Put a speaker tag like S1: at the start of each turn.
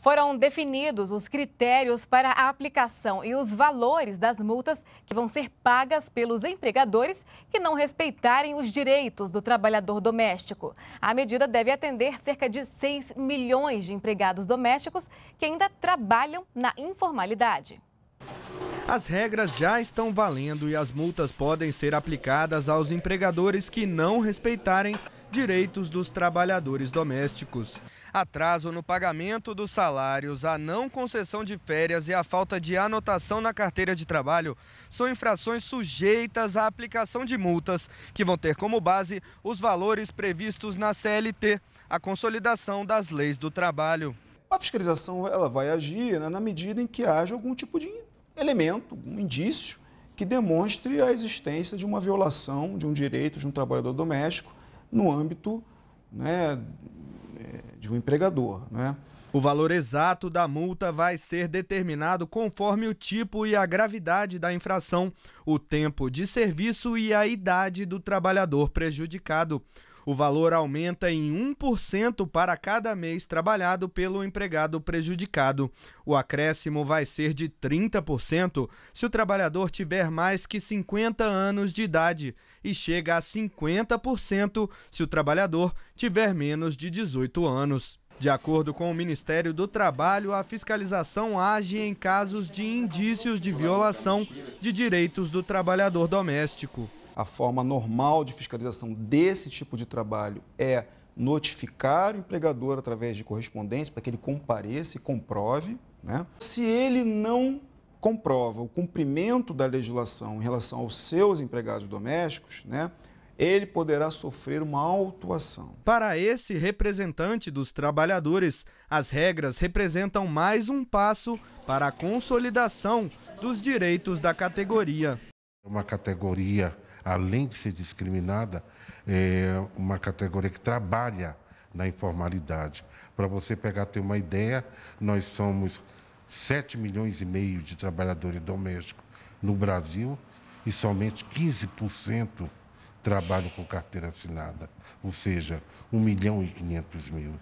S1: Foram definidos os critérios para a aplicação e os valores das multas que vão ser pagas pelos empregadores que não respeitarem os direitos do trabalhador doméstico. A medida deve atender cerca de 6 milhões de empregados domésticos que ainda trabalham na informalidade.
S2: As regras já estão valendo e as multas podem ser aplicadas aos empregadores que não respeitarem direitos dos trabalhadores domésticos. Atraso no pagamento dos salários, a não concessão de férias e a falta de anotação na carteira de trabalho são infrações sujeitas à aplicação de multas, que vão ter como base os valores previstos na CLT, a consolidação das leis do trabalho. A
S3: fiscalização ela vai agir né, na medida em que haja algum tipo de elemento, um indício que demonstre a existência de uma violação de um direito de um trabalhador doméstico no âmbito né, de um empregador. Né? O valor
S2: exato da multa vai ser determinado conforme o tipo e a gravidade da infração, o tempo de serviço e a idade do trabalhador prejudicado. O valor aumenta em 1% para cada mês trabalhado pelo empregado prejudicado. O acréscimo vai ser de 30% se o trabalhador tiver mais que 50 anos de idade e chega a 50% se o trabalhador tiver menos de 18 anos. De acordo com o Ministério do Trabalho, a fiscalização age em casos de indícios de violação de
S3: direitos do trabalhador doméstico. A forma normal de fiscalização desse tipo de trabalho é notificar o empregador através de correspondência para que ele compareça e comprove. Né? Se ele não comprova o cumprimento da legislação em relação aos seus empregados domésticos, né, ele poderá sofrer uma autuação. Para esse representante
S2: dos trabalhadores, as regras representam mais um passo para a consolidação dos direitos da
S4: categoria. Uma categoria além de ser discriminada, é uma categoria que trabalha na informalidade. Para você pegar ter uma ideia, nós somos 7 milhões e meio de trabalhadores domésticos no Brasil e somente 15% trabalham com carteira assinada, ou seja, 1 milhão e 500 mil.